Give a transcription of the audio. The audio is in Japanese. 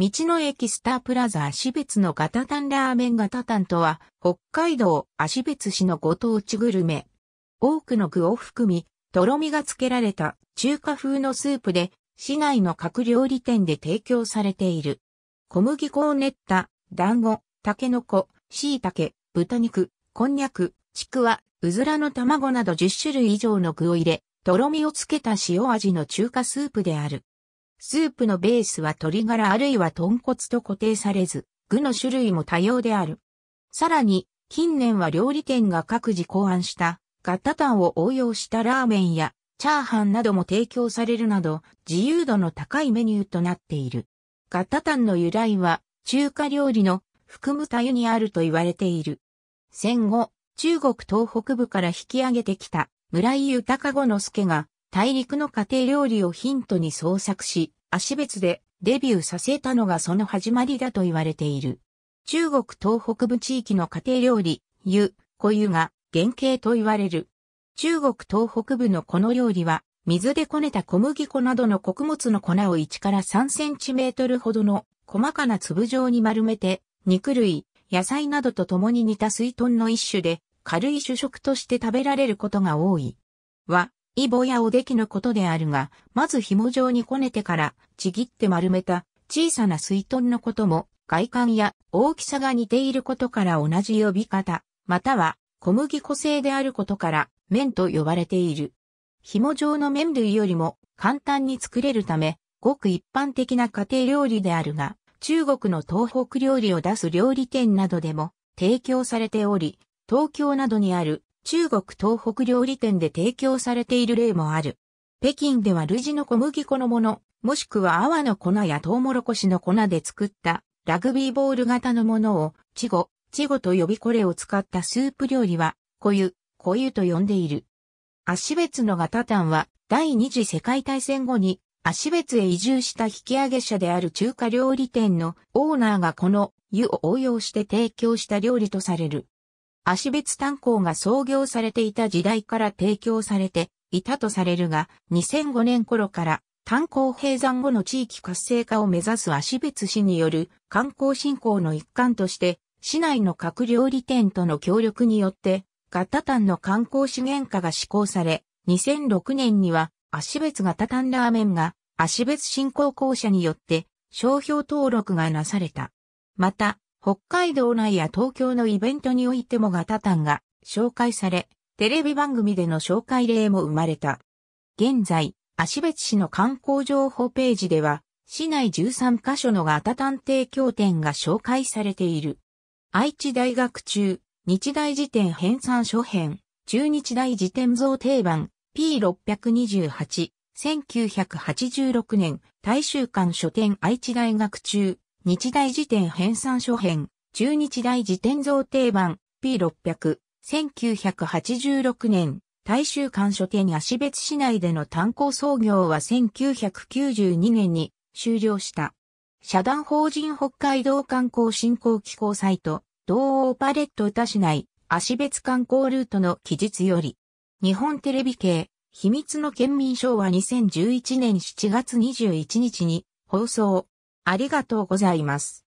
道の駅スタープラザ足別のガタタンラーメンガタタンとは、北海道足別市のご当地グルメ。多くの具を含み、とろみがつけられた中華風のスープで、市内の各料理店で提供されている。小麦粉を練った、団子、タケノコ、椎茸、豚肉、こんにゃく、ちくわ、うずらの卵など10種類以上の具を入れ、とろみをつけた塩味の中華スープである。スープのベースは鶏ガラあるいは豚骨と固定されず、具の種類も多様である。さらに、近年は料理店が各自考案した、ガッタタンを応用したラーメンや、チャーハンなども提供されるなど、自由度の高いメニューとなっている。ガッタタンの由来は、中華料理の含むたゆにあると言われている。戦後、中国東北部から引き上げてきた村井豊後の助が大陸の家庭料理をヒントに創作し、足別でデビューさせたのがその始まりだと言われている。中国東北部地域の家庭料理、湯、小湯が原型と言われる。中国東北部のこの料理は、水でこねた小麦粉などの穀物の粉を1から3センチメートルほどの細かな粒状に丸めて、肉類、野菜などと共に煮た水豚の一種で、軽い主食として食べられることが多い。イボやおできのことであるが、まず紐状にこねてから、ちぎって丸めた小さな水豚のことも、外観や大きさが似ていることから同じ呼び方、または小麦粉製であることから、麺と呼ばれている。紐状の麺類よりも簡単に作れるため、ごく一般的な家庭料理であるが、中国の東北料理を出す料理店などでも提供されており、東京などにある中国東北料理店で提供されている例もある。北京では類似の小麦粉のもの、もしくは泡の粉やトウモロコシの粉で作ったラグビーボール型のものを、チゴ、チゴと呼びこれを使ったスープ料理は、小湯、小湯と呼んでいる。足別のガタタンは、第二次世界大戦後に、足別へ移住した引き上げ者である中華料理店のオーナーがこの湯を応用して提供した料理とされる。足別炭鉱が創業されていた時代から提供されていたとされるが、2005年頃から炭鉱閉山後の地域活性化を目指す足別市による観光振興の一環として、市内の各料理店との協力によって、ガタタンの観光資源化が施行され、2006年には、足別ガタタンラーメンが、足別振興公社によって、商標登録がなされた。また、北海道内や東京のイベントにおいてもガタタンが紹介され、テレビ番組での紹介例も生まれた。現在、足別市の観光情報ページでは、市内13カ所のガタタン提供店が紹介されている。愛知大学中、日大辞典編纂書編、中日大辞典増定版、P628、1986年、大衆館書店愛知大学中、日大辞典編纂書編、中日大辞典贈呈版、P600、1986年、大衆館書店足別市内での炭鉱創業は1992年に終了した。社団法人北海道観光振興機構サイト、同王パレット歌市内、足別観光ルートの記述より、日本テレビ系、秘密の県民賞は2011年7月21日に放送。ありがとうございます。